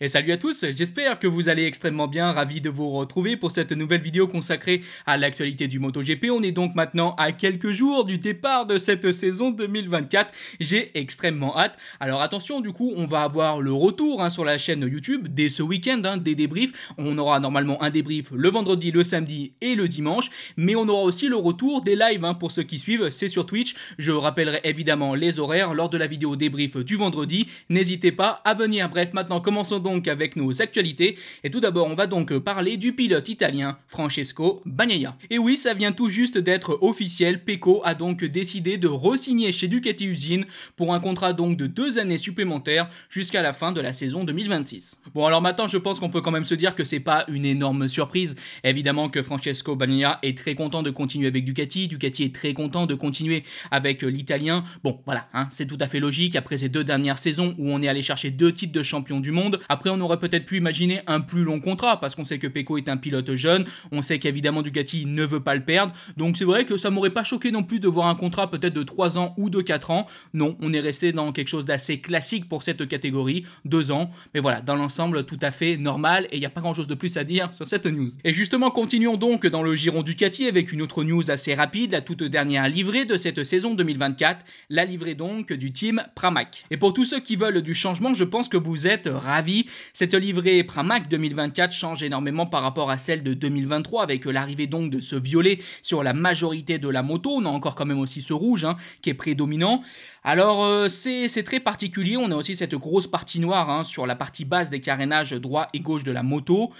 Et salut à tous, j'espère que vous allez extrêmement bien, ravi de vous retrouver pour cette nouvelle vidéo consacrée à l'actualité du MotoGP. On est donc maintenant à quelques jours du départ de cette saison 2024, j'ai extrêmement hâte. Alors attention, du coup, on va avoir le retour hein, sur la chaîne YouTube dès ce week-end, hein, des débriefs. On aura normalement un débrief le vendredi, le samedi et le dimanche, mais on aura aussi le retour des lives hein, pour ceux qui suivent, c'est sur Twitch. Je rappellerai évidemment les horaires lors de la vidéo débrief du vendredi. N'hésitez pas à venir. Bref, maintenant commençons donc avec nos actualités. Et tout d'abord, on va donc parler du pilote italien Francesco Bagnaia. Et oui, ça vient tout juste d'être officiel. peco a donc décidé de re chez Ducati Usine pour un contrat donc de deux années supplémentaires jusqu'à la fin de la saison 2026. Bon, alors maintenant, je pense qu'on peut quand même se dire que c'est pas une énorme surprise. Évidemment que Francesco Bagnaia est très content de continuer avec Ducati. Ducati est très content de continuer avec l'Italien. Bon, voilà, hein, c'est tout à fait logique après ces deux dernières saisons où on est allé chercher deux titres de champion du monde. Après, on aurait peut-être pu imaginer un plus long contrat, parce qu'on sait que Peko est un pilote jeune, on sait qu'évidemment Ducati ne veut pas le perdre, donc c'est vrai que ça m'aurait pas choqué non plus de voir un contrat peut-être de 3 ans ou de 4 ans. Non, on est resté dans quelque chose d'assez classique pour cette catégorie, 2 ans, mais voilà, dans l'ensemble, tout à fait normal, et il n'y a pas grand-chose de plus à dire sur cette news. Et justement, continuons donc dans le giron Ducati avec une autre news assez rapide, la toute dernière livrée de cette saison 2024, la livrée donc du team Pramac. Et pour tous ceux qui veulent du changement, je pense que vous êtes ravis cette livrée Pramac 2024 change énormément par rapport à celle de 2023 avec euh, l'arrivée donc de ce violet sur la majorité de la moto. On a encore quand même aussi ce rouge hein, qui est prédominant. Alors euh, c'est très particulier, on a aussi cette grosse partie noire hein, sur la partie basse des carénages droit et gauche de la moto.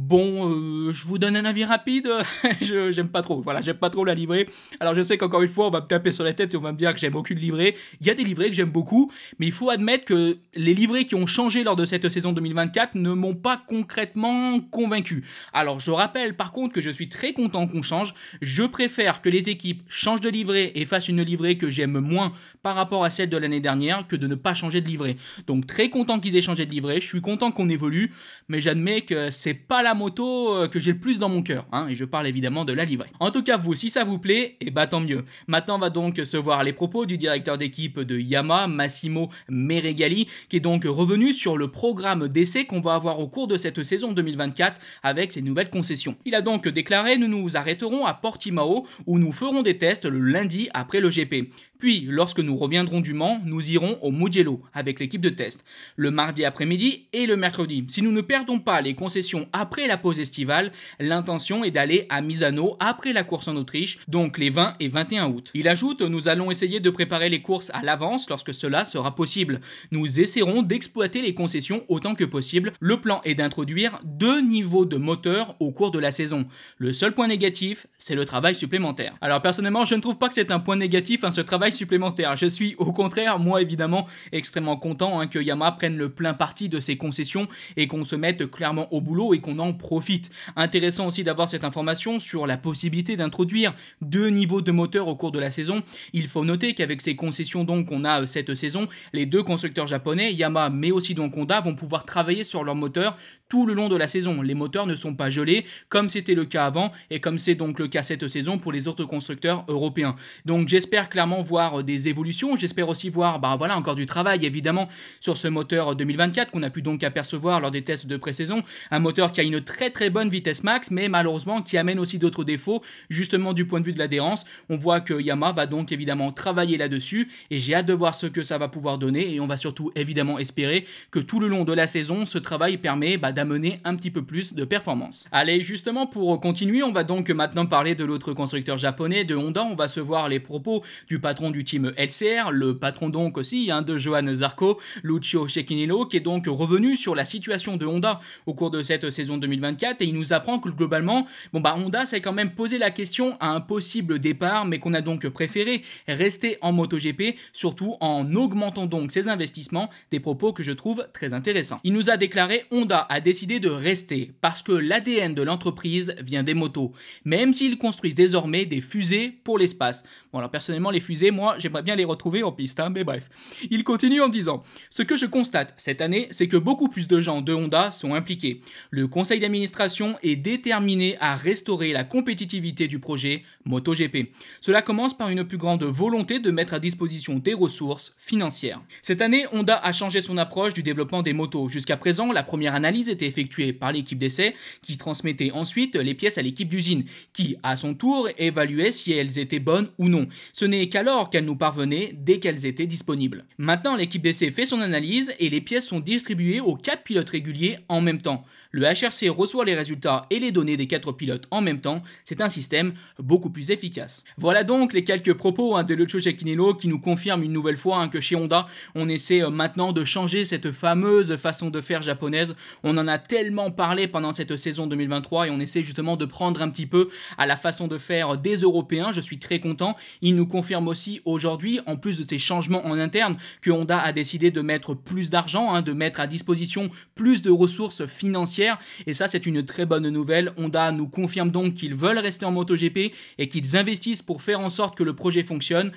Bon, euh, je vous donne un avis rapide. je j'aime pas trop. Voilà, j'aime pas trop la livrée. Alors je sais qu'encore une fois, on va me taper sur la tête et on va me dire que j'aime aucune livrée. Il y a des livrées que j'aime beaucoup, mais il faut admettre que les livrées qui ont changé lors de cette saison 2024 ne m'ont pas concrètement convaincu. Alors je rappelle par contre que je suis très content qu'on change. Je préfère que les équipes changent de livrée et fassent une livrée que j'aime moins par rapport à celle de l'année dernière que de ne pas changer de livrée. Donc très content qu'ils aient changé de livrée. Je suis content qu'on évolue, mais j'admets que c'est pas la moto euh, que j'ai le plus dans mon cœur, hein, et je parle évidemment de la livrée. En tout cas, vous, si ça vous plaît, et eh bah ben, tant mieux. Maintenant, on va donc se voir les propos du directeur d'équipe de Yamaha, Massimo Meregali, qui est donc revenu sur le programme d'essai qu'on va avoir au cours de cette saison 2024 avec ses nouvelles concessions. Il a donc déclaré Nous nous arrêterons à Portimao, où nous ferons des tests le lundi après le GP. Puis, lorsque nous reviendrons du Mans, nous irons au Mugello avec l'équipe de test, le mardi après-midi et le mercredi. Si nous ne perdons pas les concessions après la pause estivale, l'intention est d'aller à Misano après la course en Autriche, donc les 20 et 21 août. Il ajoute, nous allons essayer de préparer les courses à l'avance lorsque cela sera possible. Nous essaierons d'exploiter les concessions autant que possible. Le plan est d'introduire deux niveaux de moteur au cours de la saison. Le seul point négatif, c'est le travail supplémentaire. Alors personnellement, je ne trouve pas que c'est un point négatif, à hein, ce travail supplémentaire. Je suis au contraire, moi évidemment, extrêmement content hein, que Yamaha prenne le plein parti de ses concessions et qu'on se mette clairement au boulot et qu'on en profite. Intéressant aussi d'avoir cette information sur la possibilité d'introduire deux niveaux de moteur au cours de la saison. Il faut noter qu'avec ces concessions donc qu'on a euh, cette saison, les deux constructeurs japonais, Yamaha mais aussi donc Honda, vont pouvoir travailler sur leurs moteurs tout le long de la saison. Les moteurs ne sont pas gelés comme c'était le cas avant et comme c'est donc le cas cette saison pour les autres constructeurs européens. Donc j'espère clairement voir euh, des évolutions. J'espère aussi voir, bah voilà, encore du travail évidemment sur ce moteur 2024 euh, qu'on a pu donc apercevoir lors des tests de pré-saison. Un moteur qui a une très très bonne vitesse max, mais malheureusement qui amène aussi d'autres défauts, justement du point de vue de l'adhérence. On voit que Yamaha va donc évidemment travailler là-dessus et j'ai hâte de voir ce que ça va pouvoir donner et on va surtout évidemment espérer que tout le long de la saison, ce travail permet bah, d'amener un petit peu plus de performance. Allez, justement pour continuer, on va donc maintenant parler de l'autre constructeur japonais, de Honda. On va se voir les propos du patron du team LCR, le patron donc aussi hein, de Johan Zarco, Lucio Cecchinello, qui est donc revenu sur la situation de Honda au cours de cette saison 2024 et il nous apprend que globalement, bon bah Honda s'est quand même posé la question à un possible départ, mais qu'on a donc préféré rester en MotoGP, surtout en augmentant donc ses investissements, des propos que je trouve très intéressants. Il nous a déclaré Honda a décidé de rester parce que l'ADN de l'entreprise vient des motos, même s'ils construisent désormais des fusées pour l'espace. Bon, alors personnellement, les fusées, moi, j'aimerais bien les retrouver en piste, hein, mais bref. Il continue en disant Ce que je constate cette année, c'est que beaucoup plus de gens de Honda sont impliqués. Le conseil d'administration est déterminé à restaurer la compétitivité du projet MotoGP. Cela commence par une plus grande volonté de mettre à disposition des ressources financières. Cette année, Honda a changé son approche du développement des motos. Jusqu'à présent, la première analyse était effectuée par l'équipe d'essai, qui transmettait ensuite les pièces à l'équipe d'usine, qui, à son tour, évaluait si elles étaient bonnes ou non. Ce n'est qu'alors qu'elles nous parvenaient dès qu'elles étaient disponibles. Maintenant, l'équipe d'essai fait son analyse et les pièces sont distribuées aux quatre pilotes réguliers en même temps. Le HRC reçoit les résultats et les données des quatre pilotes en même temps, c'est un système beaucoup plus efficace. Voilà donc les quelques propos hein, de Lucio Cecchinello qui nous confirme une nouvelle fois hein, que chez Honda, on essaie euh, maintenant de changer cette fameuse façon de faire japonaise. On en a tellement parlé pendant cette saison 2023 et on essaie justement de prendre un petit peu à la façon de faire des Européens. Je suis très content. Il nous confirme aussi aujourd'hui, en plus de ces changements en interne, que Honda a décidé de mettre plus d'argent, hein, de mettre à disposition plus de ressources financières et ça, c'est une très bonne nouvelle. Honda nous confirme donc qu'ils veulent rester en MotoGP et qu'ils investissent pour faire en sorte que le projet fonctionne.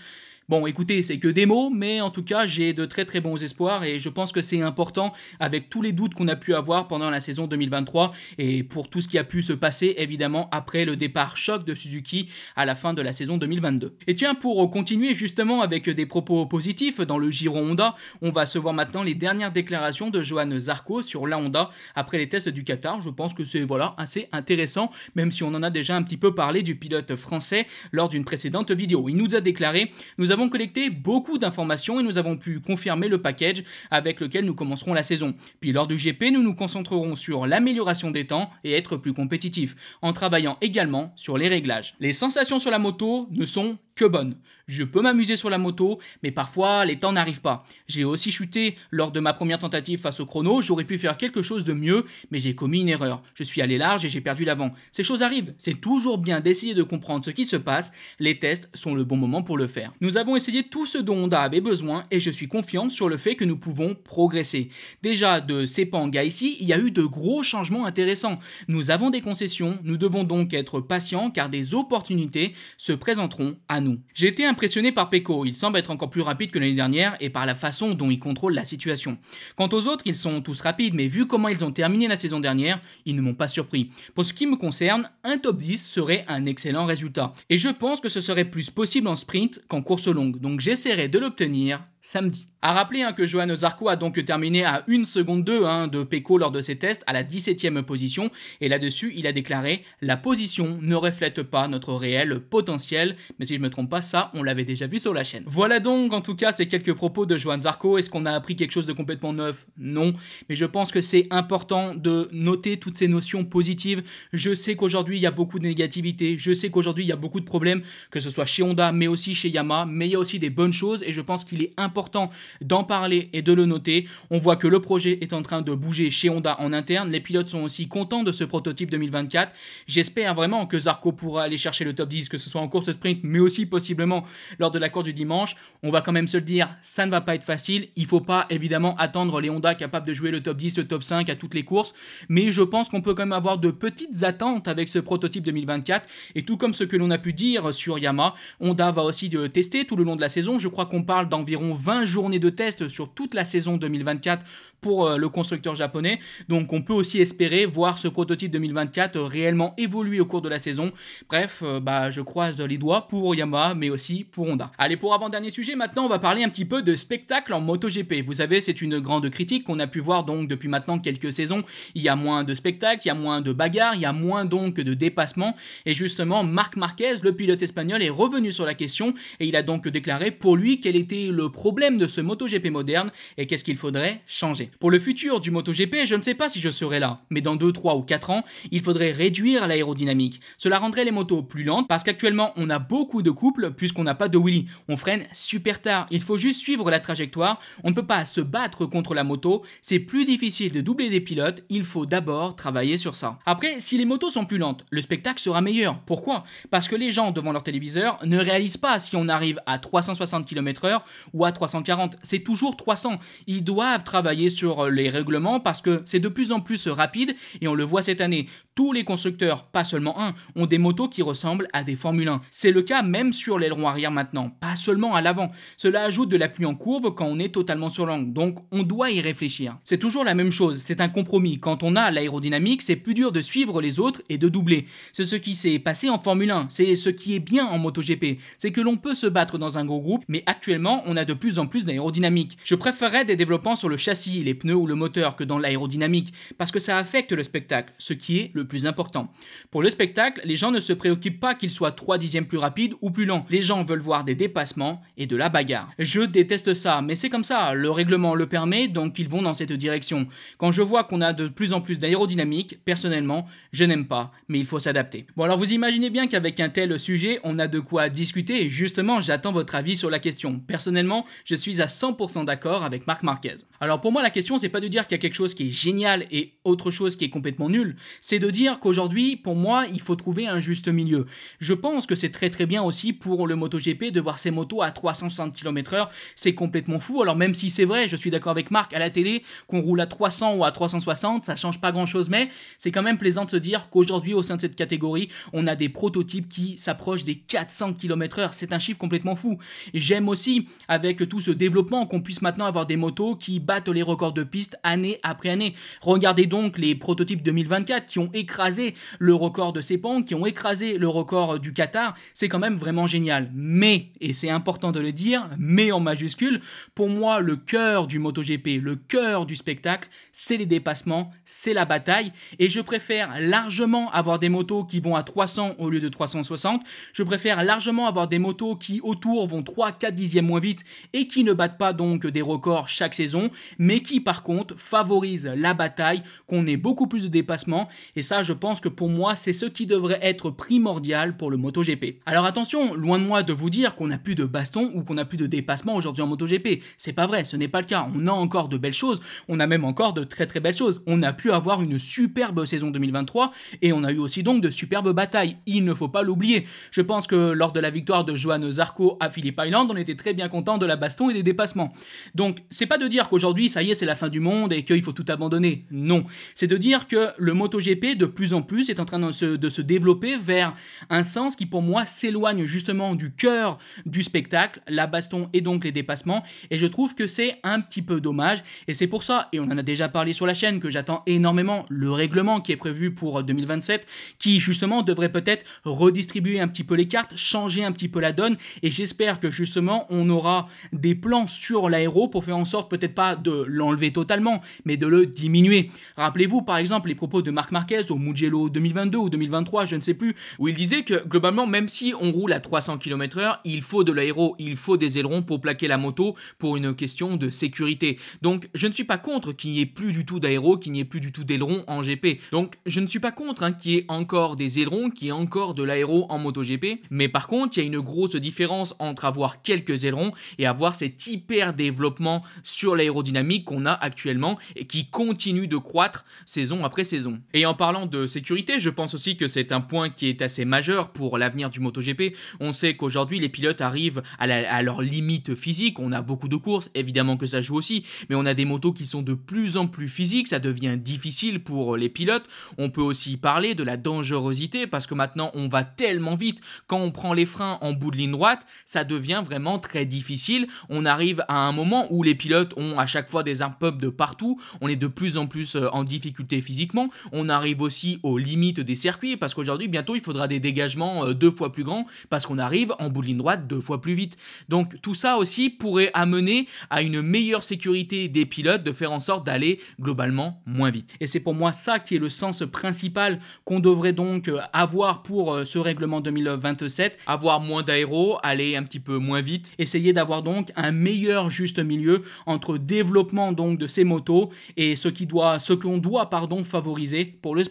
Bon, écoutez, c'est que des mots, mais en tout cas, j'ai de très très bons espoirs et je pense que c'est important avec tous les doutes qu'on a pu avoir pendant la saison 2023 et pour tout ce qui a pu se passer évidemment après le départ choc de Suzuki à la fin de la saison 2022. Et tiens, pour continuer justement avec des propos positifs dans le Giro Honda, on va se voir maintenant les dernières déclarations de Johan Zarco sur la Honda après les tests du Qatar. Je pense que c'est voilà assez intéressant, même si on en a déjà un petit peu parlé du pilote français lors d'une précédente vidéo. Il nous a déclaré Nous avons collecté beaucoup d'informations et nous avons pu confirmer le package avec lequel nous commencerons la saison. Puis lors du GP, nous nous concentrerons sur l'amélioration des temps et être plus compétitifs, en travaillant également sur les réglages. Les sensations sur la moto ne sont que bonne. Je peux m'amuser sur la moto, mais parfois les temps n'arrivent pas. J'ai aussi chuté lors de ma première tentative face au chrono, j'aurais pu faire quelque chose de mieux, mais j'ai commis une erreur. Je suis allé large et j'ai perdu l'avant. Ces choses arrivent, c'est toujours bien d'essayer de comprendre ce qui se passe, les tests sont le bon moment pour le faire. Nous avons essayé tout ce dont Honda avait besoin et je suis confiant sur le fait que nous pouvons progresser. Déjà de Sepang à ici, il y a eu de gros changements intéressants. Nous avons des concessions, nous devons donc être patients car des opportunités se présenteront à j'ai été impressionné par Peko, il semble être encore plus rapide que l'année dernière et par la façon dont il contrôle la situation. Quant aux autres, ils sont tous rapides, mais vu comment ils ont terminé la saison dernière, ils ne m'ont pas surpris. Pour ce qui me concerne, un top 10 serait un excellent résultat. Et je pense que ce serait plus possible en sprint qu'en course longue, donc j'essaierai de l'obtenir samedi. A rappeler hein, que Johan Zarco a donc terminé à 1 seconde 2 hein, de Pecco lors de ses tests à la 17 e position et là-dessus il a déclaré la position ne reflète pas notre réel potentiel mais si je me trompe pas ça on l'avait déjà vu sur la chaîne. Voilà donc en tout cas ces quelques propos de Johan Zarco. Est-ce qu'on a appris quelque chose de complètement neuf Non, mais je pense que c'est important de noter toutes ces notions positives. Je sais qu'aujourd'hui il y a beaucoup de négativité, je sais qu'aujourd'hui il y a beaucoup de problèmes que ce soit chez Honda mais aussi chez Yamaha mais il y a aussi des bonnes choses et je pense qu'il est important important d'en parler et de le noter. On voit que le projet est en train de bouger chez Honda en interne. Les pilotes sont aussi contents de ce prototype 2024. J'espère vraiment que Zarco pourra aller chercher le top 10, que ce soit en course sprint, mais aussi possiblement lors de la course du dimanche. On va quand même se le dire, ça ne va pas être facile. Il faut pas évidemment attendre les Honda capables de jouer le top 10, le top 5 à toutes les courses, mais je pense qu'on peut quand même avoir de petites attentes avec ce prototype 2024. Et tout comme ce que l'on a pu dire sur Yamaha, Honda va aussi euh, tester tout le long de la saison. Je crois qu'on parle d'environ 20 journées de test sur toute la saison 2024 pour euh, le constructeur japonais. Donc on peut aussi espérer voir ce prototype 2024 euh, réellement évoluer au cours de la saison. Bref, euh, bah, je croise les doigts pour Yamaha, mais aussi pour Honda. Allez, pour avant-dernier sujet, maintenant on va parler un petit peu de spectacle en MotoGP. Vous savez, c'est une grande critique qu'on a pu voir donc depuis maintenant quelques saisons. Il y a moins de spectacles, il y a moins de bagarres, il y a moins donc de dépassements. Et justement, Marc Marquez, le pilote espagnol, est revenu sur la question et il a donc déclaré pour lui quel était le problème de ce MotoGP moderne et qu'est-ce qu'il faudrait changer. Pour le futur du MotoGP, je ne sais pas si je serai là, mais dans 2, 3 ou 4 ans, il faudrait réduire l'aérodynamique. Cela rendrait les motos plus lentes parce qu'actuellement on a beaucoup de couples puisqu'on n'a pas de willy. On freine super tard, il faut juste suivre la trajectoire, on ne peut pas se battre contre la moto, c'est plus difficile de doubler des pilotes, il faut d'abord travailler sur ça. Après, si les motos sont plus lentes, le spectacle sera meilleur. Pourquoi Parce que les gens devant leur téléviseur ne réalisent pas si on arrive à 360 km/h ou à 340, c'est toujours 300. Ils doivent travailler sur euh, les règlements parce que c'est de plus en plus euh, rapide et on le voit cette année. Tous les constructeurs, pas seulement un, ont des motos qui ressemblent à des Formule 1. C'est le cas même sur l'aileron arrière maintenant, pas seulement à l'avant. Cela ajoute de l'appui en courbe quand on est totalement sur l'angle, donc on doit y réfléchir. C'est toujours la même chose, c'est un compromis. Quand on a l'aérodynamique, c'est plus dur de suivre les autres et de doubler. C'est ce qui s'est passé en Formule 1, c'est ce qui est bien en MotoGP, c'est que l'on peut se battre dans un gros groupe, mais actuellement on a de plus en plus d'aérodynamique. Je préférerais des développements sur le châssis, les pneus ou le moteur que dans l'aérodynamique, parce que ça affecte le spectacle, ce qui est le plus important. Pour le spectacle, les gens ne se préoccupent pas qu'il soit 3 dixièmes plus rapide ou plus lent. Les gens veulent voir des dépassements et de la bagarre. Je déteste ça, mais c'est comme ça, le règlement le permet, donc ils vont dans cette direction. Quand je vois qu'on a de plus en plus d'aérodynamique, personnellement, je n'aime pas, mais il faut s'adapter. Bon alors vous imaginez bien qu'avec un tel sujet, on a de quoi discuter, justement j'attends votre avis sur la question. Personnellement, je suis à 100% d'accord avec Marc Marquez. Alors pour moi la question c'est pas de dire qu'il y a quelque chose qui est génial et autre chose qui est complètement nul, c'est de dire qu'aujourd'hui, pour moi, il faut trouver un juste milieu. Je pense que c'est très très bien aussi pour le MotoGP de voir ces motos à 360 km/h. C'est complètement fou. Alors même si c'est vrai, je suis d'accord avec Marc, à la télé, qu'on roule à 300 ou à 360, ça change pas grand-chose, mais c'est quand même plaisant de se dire qu'aujourd'hui, au sein de cette catégorie, on a des prototypes qui s'approchent des 400 km/h. C'est un chiffre complètement fou. J'aime aussi, avec tout ce développement, qu'on puisse maintenant avoir des motos qui battent les records de piste année après année. Regardez donc les prototypes 2024 qui ont Écraser le record de Sepang, qui ont écrasé le record euh, du Qatar, c'est quand même vraiment génial. Mais, et c'est important de le dire, mais en majuscule, pour moi, le cœur du MotoGP, le cœur du spectacle, c'est les dépassements, c'est la bataille, et je préfère largement avoir des motos qui vont à 300 au lieu de 360, je préfère largement avoir des motos qui autour vont 3-4 dixièmes moins vite et qui ne battent pas donc des records chaque saison, mais qui par contre favorisent la bataille, qu'on ait beaucoup plus de dépassements, et ça je pense que pour moi, c'est ce qui devrait être primordial pour le MotoGP. Alors attention, loin de moi de vous dire qu'on n'a plus de baston ou qu'on n'a plus de dépassement aujourd'hui en MotoGP. C'est pas vrai, ce n'est pas le cas. On a encore de belles choses, on a même encore de très très belles choses. On a pu avoir une superbe saison 2023 et on a eu aussi donc de superbes batailles. Il ne faut pas l'oublier. Je pense que lors de la victoire de joan Zarco à Philippe Island, on était très bien content de la baston et des dépassements. Donc, c'est pas de dire qu'aujourd'hui, ça y est, c'est la fin du monde et qu'il faut tout abandonner. Non. C'est de dire que le MotoGP de plus en plus, est en train de se, de se développer vers un sens qui pour moi s'éloigne justement du cœur du spectacle, la baston et donc les dépassements, et je trouve que c'est un petit peu dommage, et c'est pour ça, et on en a déjà parlé sur la chaîne, que j'attends énormément le règlement qui est prévu pour 2027, euh, qui justement devrait peut-être redistribuer un petit peu les cartes, changer un petit peu la donne, et j'espère que justement on aura des plans sur l'aéro pour faire en sorte peut-être pas de l'enlever totalement, mais de le diminuer. Rappelez-vous par exemple les propos de Marc Marquez au Mugello 2022 ou 2023, je ne sais plus, où il disait que globalement, même si on roule à 300 km/h, il faut de l'aéro, il faut des ailerons pour plaquer la moto pour une question de sécurité. Donc, je ne suis pas contre qu'il n'y ait plus du tout d'aéro, qu'il n'y ait plus du tout d'ailerons en GP. Donc, je ne suis pas contre hein, qu'il y ait encore des ailerons, qu'il y ait encore de l'aéro en moto GP, mais par contre, il y a une grosse différence entre avoir quelques ailerons et avoir cet hyper développement sur l'aérodynamique qu'on a actuellement et qui continue de croître saison après saison. Et en parlant de sécurité, je pense aussi que c'est un point qui est assez majeur pour l'avenir du MotoGP. On sait qu'aujourd'hui, les pilotes arrivent à, leur limite physique. On a beaucoup de courses, évidemment que ça joue aussi, mais on a des motos qui sont de plus en plus physiques. Ça devient difficile pour les pilotes. On peut aussi parler de la dangerosité parce que maintenant, on va tellement vite. Quand on prend les freins en bout de ligne droite, ça devient vraiment très difficile. On arrive à un moment où les pilotes ont à chaque fois des impubs de partout. On est de plus en plus euh, en difficulté physiquement. On arrive aussi aux limites des circuits, parce qu'aujourd'hui, bientôt, il faudra des dégagements euh, deux fois plus grands, parce qu'on arrive en bout de ligne droite deux fois plus vite. Donc tout ça aussi pourrait amener à une meilleure sécurité des pilotes, de faire en sorte d'aller globalement moins vite. Et c'est pour moi ça qui est le sens principal qu'on devrait donc euh, avoir pour euh, ce règlement 2027, avoir moins d'aéro, aller un petit peu moins vite, essayer d'avoir donc un meilleur juste milieu entre développement donc de ces motos et ce qui doit ce qu'on doit pardon favoriser pour le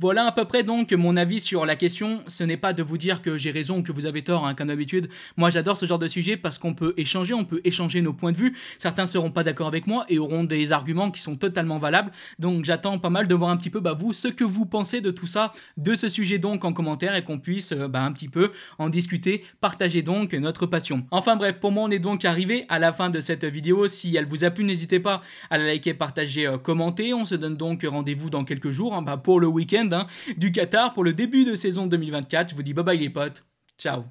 voilà à peu près donc mon avis sur la question. Ce n'est pas de vous dire que j'ai raison ou que vous avez tort, hein, comme d'habitude. Moi j'adore ce genre de sujet parce qu'on peut échanger, on peut échanger nos points de vue. Certains seront pas d'accord avec moi et auront des arguments qui sont totalement valables. Donc j'attends pas mal de voir un petit peu bah, vous ce que vous pensez de tout ça, de ce sujet donc en commentaire et qu'on puisse euh, bah, un petit peu en discuter, partager donc notre passion. Enfin bref, pour moi on est donc arrivé à la fin de cette vidéo. Si elle vous a plu, n'hésitez pas à la liker, partager, euh, commenter. On se donne donc rendez-vous dans quelques jours hein, bah, pour le le week-end hein, du Qatar pour le début de saison 2024. Je vous dis bye bye les potes. Ciao